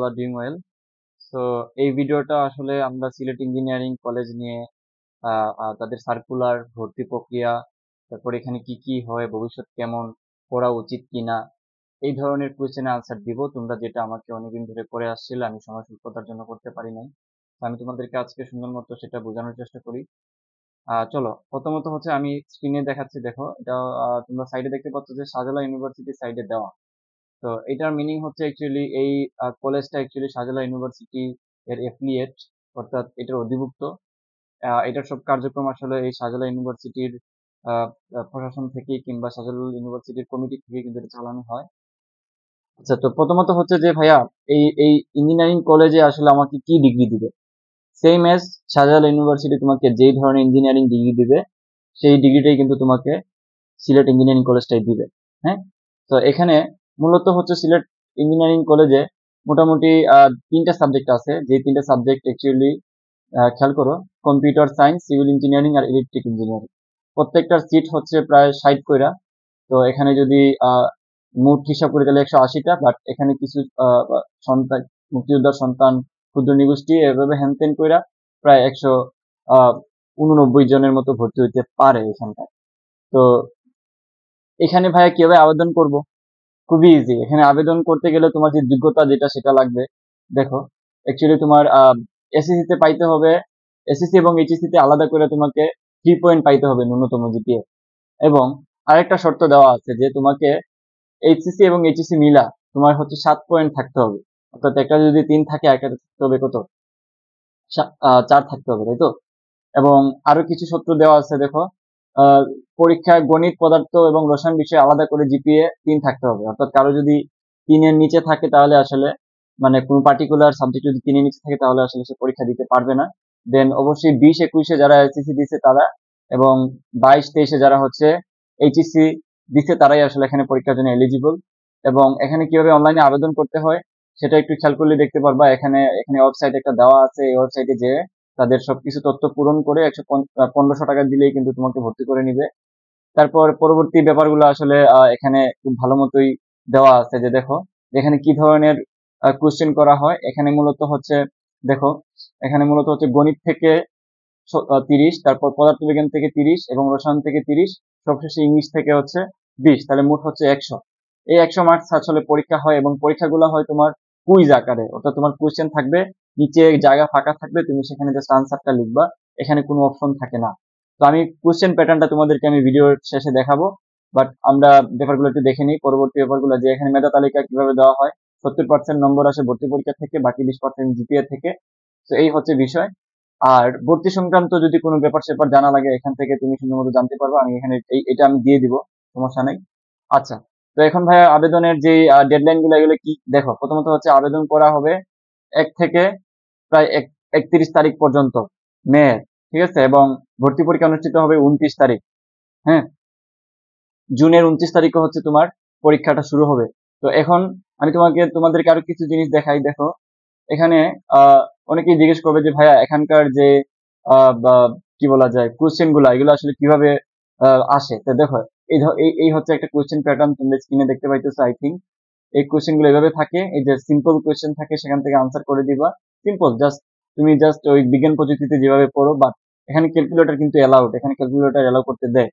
ইনশাল্লাহ doing well so এই ভিডিওটা আসলে আমরা সিলেট ইঞ্জিনিয়ারিং কলেজ নিয়ে তাদের সার্কুলার ভর্তি প্রক্রিয়া তারপর এখানে কি কি হয় ভবিষ্যৎ কেমন করা উচিত কিনা এই ধরনের কোয়েশ্চেনে আনসার দিব তোমরা যেটা আমাকে অনেকদিন ধরে করে আসছিল আমি সময় স্বল্পতার জন্য করতে পারি নাই আমি তোমাদেরকে আজকে সুন্দর মতো সেটা বোঝানোর চেষ্টা করি চলো প্রথমত হচ্ছে আমি স্ক্রিনে দেখাচ্ছি দেখো এটা তোমরা সাইডে দেখতে পাচ্ছ যে সাজালা ইউনিভার্সিটি সাইডে দেওয়া তো এটার মিনিং হচ্ছে অ্যাকচুয়ালি এই কলেজটা অ্যাকচুয়ালি শাহজালা ইউনিভার্সিটি এর এফিলিয়েট অর্থাৎ এটার অধিভুক্ত এটার সব কার্যক্রম আসলে এই শাহজালা ইউনিভার্সিটির প্রশাসন থেকে কিংবা শাহজালাল ইউনিভার্সিটির কমিটি থেকে কিন্তু এটা চালানো হয় আচ্ছা তো প্রথমত হচ্ছে যে ভাইয়া এই এই ইঞ্জিনিয়ারিং কলেজে আসলে আমাকে কি ডিগ্রি দিবে সেম এস শাহজালাল ইউনিভার্সিটি তোমাকে যেই ধরনের ইঞ্জিনিয়ারিং ডিগ্রি দিবে সেই ডিগ্রিটাই কিন্তু তোমাকে সিলেট ইঞ্জিনিয়ারিং কলেজটাই দিবে হ্যাঁ তো এখানে মূলত হচ্ছে সিলেট ইঞ্জিনিয়ারিং কলেজে মোটামুটি তিনটা সাবজেক্ট আছে যে তিনটা সাবজেক্ট অ্যাকচুয়ালি খেয়াল করো কম্পিউটার সায়েন্স সিভিল ইঞ্জিনিয়ারিং আর ইলেকট্রিক ইঞ্জিনিয়ারিং প্রত্যেকটার সিট হচ্ছে প্রায় ষাট কইরা তো এখানে যদি মোট হিসাব করে তাহলে একশো আশিটা বাট এখানে কিছু সন্তান মুক্তিযোদ্ধার সন্তান ক্ষুদ্র নিগোষ্ঠী এভাবে তেন কইরা প্রায় একশো উননব্বই জনের মতো ভর্তি হইতে পারে এখানটায় তো এখানে ভাইয়া কিভাবে আবেদন করবো খুবই ইজি এখানে আবেদন করতে গেলে তোমার যে যোগ্যতা যেটা সেটা লাগবে দেখো অ্যাকচুয়ালি তোমার এসএসসি তে পাইতে হবে এসএসসি এবং এইচএসসি তে আলাদা করে তোমাকে থ্রি পয়েন্ট পাইতে হবে ন্যূনতম জিপিএ এবং আরেকটা শর্ত দেওয়া আছে যে তোমাকে এইচএসসি এবং এইচএসসি মিলা তোমার হচ্ছে সাত পয়েন্ট থাকতে হবে অর্থাৎ একটা যদি তিন থাকে একটাতে থাকতে হবে কত চার থাকতে হবে তাই তো এবং আরো কিছু শর্ত দেওয়া আছে দেখো পরীক্ষায় গণিত পদার্থ এবং রসায়ন বিষয়ে আলাদা করে জিপিএ তিন থাকতে হবে অর্থাৎ কারো যদি তিনের নিচে থাকে তাহলে আসলে মানে কোনো পার্টিকুলার সাবজেক্ট যদি তিনের নিচে থাকে তাহলে আসলে সে পরীক্ষা দিতে পারবে না দেন অবশ্যই বিশ একুশে যারা এসএসসি e দিছে তারা এবং বাইশ তেইশে যারা হচ্ছে এইচএসি e দিছে তারাই আসলে এখানে পরীক্ষার জন্য এলিজিবল এবং এখানে কিভাবে অনলাইনে আবেদন করতে হয় সেটা একটু খেয়াল করলে দেখতে পারবা এখানে এখানে ওয়েবসাইট একটা দেওয়া আছে এই ওয়েবসাইটে যেয়ে তাদের সবকিছু তথ্য পূরণ করে একশো পনেরোশো টাকা দিলেই কিন্তু তোমাকে ভর্তি করে নিবে তারপর পরবর্তী ব্যাপারগুলো আসলে এখানে খুব ভালো মতোই দেওয়া আছে যে দেখো এখানে কি ধরনের কোশ্চেন করা হয় এখানে মূলত হচ্ছে দেখো এখানে মূলত হচ্ছে গণিত থেকে তিরিশ তারপর পদার্থবিজ্ঞান থেকে তিরিশ এবং রসায়ন থেকে তিরিশ সবশেষে ইংলিশ থেকে হচ্ছে বিশ তাহলে মোট হচ্ছে একশো এই একশো মার্কস আসলে পরীক্ষা হয় এবং পরীক্ষাগুলো হয় তোমার কুইজ আকারে অর্থাৎ তোমার কোয়েশ্চেন থাকবে নিচে জায়গা ফাঁকা থাকবে তুমি সেখানে জাস্ট আনসারটা লিখবা এখানে কোনো অপশন থাকে না তো আমি কোয়েশ্চেন প্যাটার্নটা তোমাদেরকে আমি ভিডিওর শেষে দেখাবো বাট আমরা পেপারগুলো একটু দেখে নিই পরবর্তী পেপারগুলো যে এখানে মেধা তালিকা কিভাবে দেওয়া হয় সত্তর পার্সেন্ট নম্বর আসে ভর্তি পরীক্ষা থেকে বাকি বিশ পার্সেন্ট জিপিএ থেকে তো এই হচ্ছে বিষয় আর ভর্তি সংক্রান্ত যদি কোনো ব্যাপার সেপার জানা লাগে এখান থেকে তুমি সুন্দর মতো জানতে পারবে আমি এখানে এই এটা আমি দিয়ে দিব সমস্যা নেই আচ্ছা তো এখন ভাইয়া আবেদনের যে ডেডলাইনগুলো গুলো এগুলো কি দেখো প্রথমত হচ্ছে আবেদন করা হবে এক থেকে প্রায় একত্রিশ তারিখ পর্যন্ত মে ঠিক আছে এবং ভর্তি পরীক্ষা অনুষ্ঠিত হবে উনত্রিশ তারিখ হ্যাঁ জুনের উনত্রিশ তারিখে হচ্ছে তোমার পরীক্ষাটা শুরু হবে তো এখন আমি তোমাকে তোমাদেরকে আরো কিছু জিনিস দেখাই দেখো এখানে আহ অনেকেই জিজ্ঞেস করবে যে ভাইয়া এখানকার যে কি বলা যায় কোশ্চেন গুলা এগুলো আসলে কিভাবে আসে তো দেখো এই হচ্ছে একটা কোশ্চেন প্যাটার্ন তোমরা স্ক্রিনে দেখতে পাইতেছো আই থিঙ্ক এই কোশ্চেন গুলো এভাবে থাকে এই যে সিম্পল কোয়েশ্চেন থাকে সেখান থেকে আনসার করে দিবা সিম্পল জাস্ট তুমি জাস্ট ওই বিজ্ঞান প্রযুক্তিতে যেভাবে পড়ো বাট এখানে ক্যালকুলেটর কিন্তু অ্যালাউড এখানে ক্যালকুলেটর অ্যালাউ করতে দেয়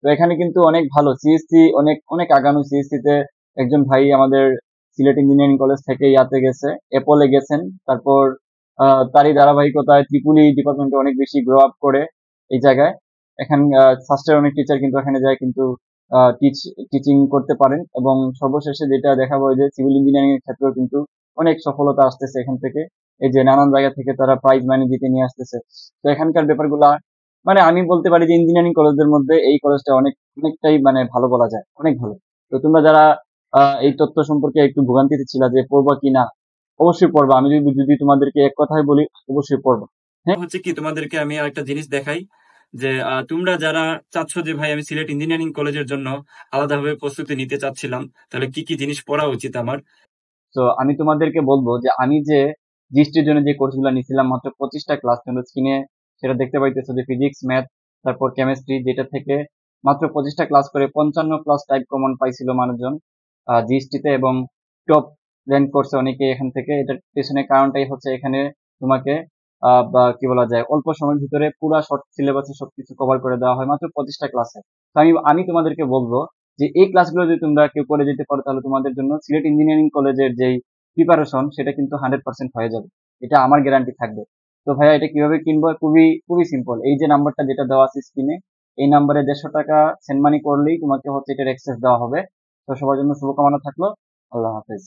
তো এখানে কিন্তু অনেক ভালো সিএসসি অনেক অনেক আগানো সিএসসি তে একজন ভাই আমাদের সিলেট ইঞ্জিনিয়ারিং কলেজ থেকে ইয়াতে গেছে অ্যাপলে গেছেন তারপর তারই ধারাবাহিকতায় ত্রিপুলি ডিপার্টমেন্টে অনেক বেশি গ্রো আপ করে এই জায়গায় এখানে সাস্টের অনেক টিচার কিন্তু এখানে যায় কিন্তু টিচ টিচিং করতে পারেন এবং সর্বশেষে যেটা দেখা দেখাবো যে সিভিল ইঞ্জিনিয়ারিং এর ক্ষেত্রেও কিন্তু অনেক সফলতা আসতেছে এখান থেকে এই যে নানান জায়গা থেকে তারা প্রাইজ মানি জিতে নিয়ে আসতেছে তো এখানকার ব্যাপারগুলা মানে আমি বলতে পারি যে ইঞ্জিনিয়ারিং কলেজের মধ্যে এই কলেজটা অনেক অনেকটাই মানে ভালো বলা যায় অনেক ভালো তো তোমরা যারা এই তথ্য সম্পর্কে একটু ভোগান্তিতে ছিল যে পড়বো কি না অবশ্যই পড়বো আমি যদি তোমাদেরকে এক কথায় বলি অবশ্যই পড়বো হ্যাঁ হচ্ছে কি তোমাদেরকে আমি একটা জিনিস দেখাই যে তোমরা যারা চাচ্ছ যে ভাই আমি সিলেট ইঞ্জিনিয়ারিং কলেজের জন্য আলাদাভাবে প্রস্তুতি নিতে চাচ্ছিলাম তাহলে কি কি জিনিস পড়া উচিত আমার তো আমি তোমাদেরকে বলবো যে আমি যে জিএসটির জন্য যে কোর্সগুলো নিয়েছিলাম মাত্র পঁচিশটা ক্লাস কিন্তু স্ক্রিনে সেটা দেখতে পাইতেছো যে ফিজিক্স ম্যাথ তারপর কেমিস্ট্রি যেটা থেকে মাত্র পঁচিশটা ক্লাস করে পঞ্চান্ন ক্লাস টাইপ কমন পাইছিল মানুষজন জিএসটিতে এবং টপ র্যাঙ্ক করছে অনেকে এখান থেকে এটার পেছনে কারণটাই হচ্ছে এখানে তোমাকে কি বলা যায় অল্প সময়ের ভিতরে পুরা শর্ট সিলেবাসে সবকিছু কভার করে দেওয়া হয় মাত্র পঁচিশটা ক্লাসে তো আমি আমি তোমাদেরকে বলবো যে এই ক্লাসগুলো যদি তোমরা কেউ করে যেতে পারো তাহলে তোমাদের জন্য সিলেট ইঞ্জিনিয়ারিং কলেজের যেই প্রিপারেশন সেটা কিন্তু হান্ড্রেড পার্সেন্ট হয়ে যাবে এটা আমার গ্যারান্টি থাকবে তো ভাইয়া এটা কিভাবে কিনবো খুবই খুবই সিম্পল এই যে নাম্বারটা যেটা দেওয়া আছে স্ক্রিনে এই নাম্বারে দেড়শো টাকা সেন্ড মানি করলেই তোমাকে হচ্ছে এটার অ্যাক্সেস দেওয়া হবে তো সবার জন্য শুভকামনা থাকলো আল্লাহ হাফেজ